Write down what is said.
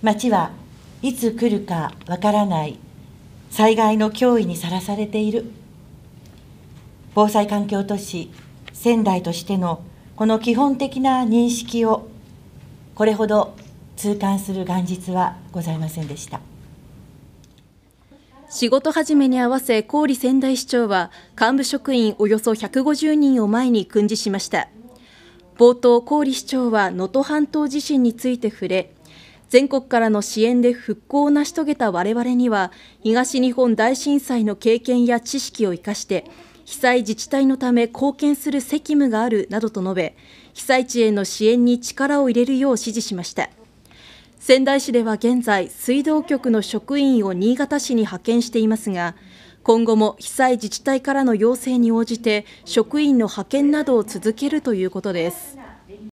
町はいつ来るかわからない災害の脅威にさらされている防災環境都市仙台としてのこの基本的な認識をこれほど痛感する元日はございませんでした仕事始めに合わせ郡仙台市長は幹部職員およそ150人を前に訓示しました冒頭郡市長は能登半島地震について触れ全国からの支援で復興を成し遂げた我々には東日本大震災の経験や知識を生かして被災自治体のため貢献する責務があるなどと述べ被災地への支援に力を入れるよう指示しました仙台市では現在水道局の職員を新潟市に派遣していますが今後も被災自治体からの要請に応じて職員の派遣などを続けるということです